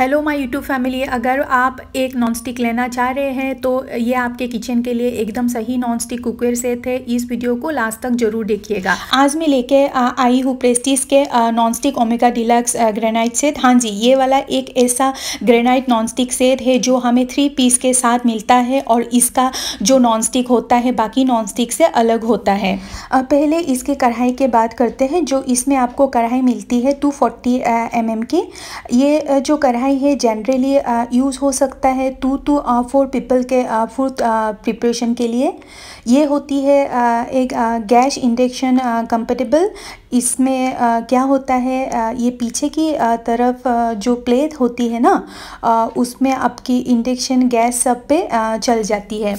hello my YouTube family अगर आप एक नॉन स्टिक लेना चाह रहे हैं तो ये आपके किचन के लिए एकदम सही नॉन स्टिक से थे इस वीडियो को लास्ट तक जरूर देखिएगा आज मैं लेके आई हूँ प्रेस्टीज के non stick Omega deluxe granite set हाँ जी ये वाला एक ऐसा ग्रेनाइट नॉन स्टिक सेट है जो हमें थ्री पीस के साथ मिलता है और इसका जो नॉन स्टिक होता है बाकी नॉन स्टिक से अलग होता है पहले इसके कढ़ाई के बात करते हैं जो इसमें आपको कढ़ाई मिलती है टू फोर्टी एम की ये जो कढ़ाई आई है जनरली यूज़ हो सकता है टू टू फोर पीपल के फूड uh, प्रिपरेशन uh, के लिए ये होती है uh, एक गैस इंडक्शन कंपेटेबल इसमें क्या होता है ये पीछे की तरफ जो प्लेट होती है ना उसमें आपकी इंडक्शन गैस सब पे चल जाती है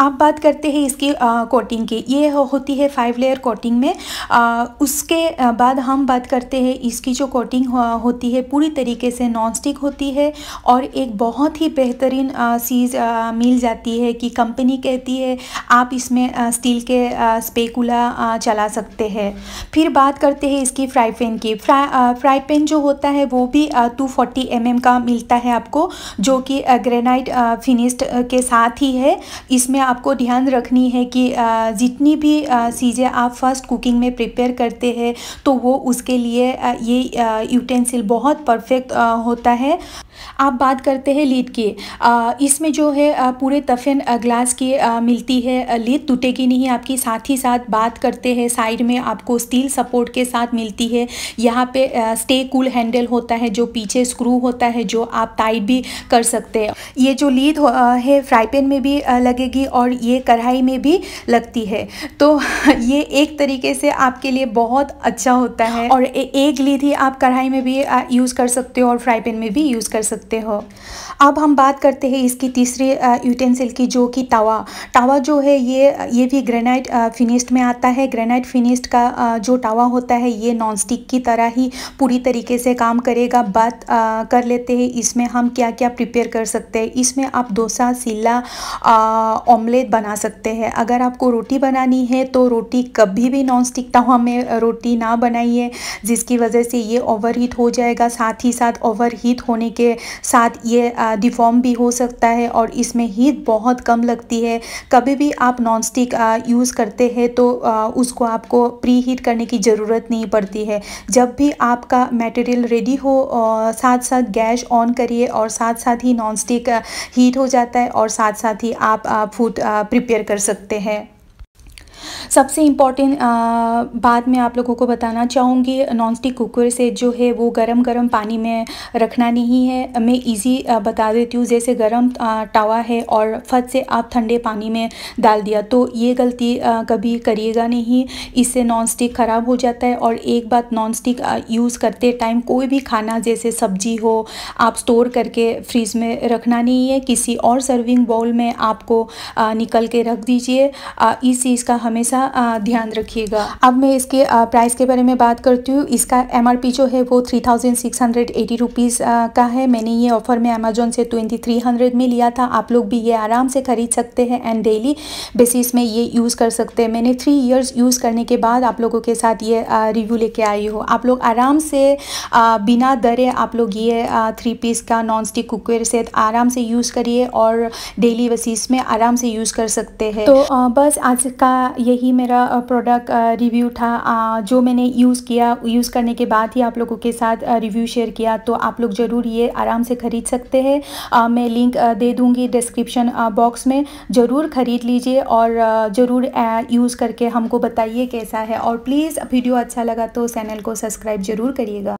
अब बात करते हैं इसकी कोटिंग की ये होती है फाइव लेयर कोटिंग में आ, उसके बाद हम बात करते हैं इसकी जो कोटिंग हो, होती है पूरी तरीके से नॉन स्टिक होती है और एक बहुत ही बेहतरीन चीज़ मिल जाती है कि कंपनी कहती है आप इसमें आ, स्टील के स्पेकुला चला सकते हैं फिर बात करते हैं इसकी फ्राई पैन की फ्राई फ्राई पैन जो होता है वो भी टू फोर्टी एम का मिलता है आपको जो कि ग्रेनाइट फिनिश्ड के साथ ही है इसमें आपको ध्यान रखनी है कि जितनी भी चीज़ें आप फर्स्ट कुकिंग में प्रिपेयर करते हैं तो वो उसके लिए ये यूटेंसिल बहुत परफेक्ट होता है आप बात करते हैं लीड की इसमें जो है पूरे तफिन ग्लास की मिलती है लीड टूटेगी नहीं आपकी साथ ही साथ बात करते हैं साइड में आपको स्टील सपोर्ट के साथ मिलती है यहाँ पे स्टे कूल हैंडल होता है जो पीछे स्क्रू होता है जो आप टाइट भी कर सकते हैं ये जो लीड है फ्राई पैन में भी लगेगी और ये कढ़ाई में भी लगती है तो ये एक तरीके से आपके लिए बहुत अच्छा होता है और एक लीड ही आप कढ़ाई में भी यूज़ कर सकते हो और फ्राई पैन में भी यूज़ कर सकते सकते हो अब हम बात करते हैं इसकी तीसरी यूटेंसिल की जो कि तावा टावा जो है ये ये भी ग्रेनाइट फिनिस्ट में आता है ग्रेनाइट फिनिस्ट का जो टावा होता है ये नॉन स्टिक की तरह ही पूरी तरीके से काम करेगा बात कर लेते हैं इसमें हम क्या क्या प्रिपेयर कर सकते हैं इसमें आप डोसा सीला ऑमलेट बना सकते हैं अगर आपको रोटी बनानी है तो रोटी कभी भी नॉन स्टिक में रोटी ना बनाइए जिसकी वजह से ये ओवर हीट हो जाएगा साथ ही साथ ओवर हीट होने के साथ ये डिफॉर्म भी हो सकता है और इसमें हीट बहुत कम लगती है कभी भी आप नॉन स्टिक यूज़ करते हैं तो आ, उसको आपको प्री हीट करने की ज़रूरत नहीं पड़ती है जब भी आपका मटेरियल रेडी हो आ, साथ साथ गैस ऑन करिए और साथ साथ ही नॉन स्टिक हीट हो जाता है और साथ साथ ही आप फूड प्रिपेयर कर सकते हैं सबसे इम्पॉर्टेंट बात मैं आप लोगों को बताना चाहूँगी नॉन स्टिक कुकर से जो है वो गरम गरम पानी में रखना नहीं है मैं इजी बता देती हूँ जैसे गरम टावा है और फट से आप ठंडे पानी में डाल दिया तो ये गलती कभी करिएगा नहीं इससे नॉन स्टिक ख़राब हो जाता है और एक बात नॉन स्टिक यूज़ करते टाइम कोई भी खाना जैसे सब्जी हो आप स्टोर करके फ्रिज में रखना नहीं है किसी और सर्विंग बाउल में आपको निकल के रख दीजिए इस चीज़ का हमें हमेशा ध्यान रखिएगा अब मैं इसके प्राइस के बारे में बात करती हूँ इसका एम जो है वो three thousand six hundred eighty rupees का है मैंने ये ऑफर में अमेजोन से ट्वेंटी थ्री हंड्रेड में लिया था आप लोग भी ये आराम से खरीद सकते हैं एंड डेली बेसिस में ये यूज़ कर सकते हैं मैंने थ्री इयर्स यूज़ करने के बाद आप लोगों के साथ ये रिव्यू लेके आई हूँ आप लोग आराम से बिना दरे आप लोग ये थ्री पीस का नॉन स्टिक कुकवेयर सेट आराम से यूज़ करिए और डेली बेसिस में आराम से यूज़ कर सकते हैं तो बस आज का ये ही मेरा प्रोडक्ट रिव्यू था जो मैंने यूज़ किया यूज़ करने के बाद ही आप लोगों के साथ रिव्यू शेयर किया तो आप लोग ज़रूर ये आराम से ख़रीद सकते हैं मैं लिंक दे दूँगी डिस्क्रिप्शन बॉक्स में ज़रूर ख़रीद लीजिए और ज़रूर यूज़ करके हमको बताइए कैसा है और प्लीज़ वीडियो अच्छा लगा तो चैनल को सब्सक्राइब ज़रूर करिएगा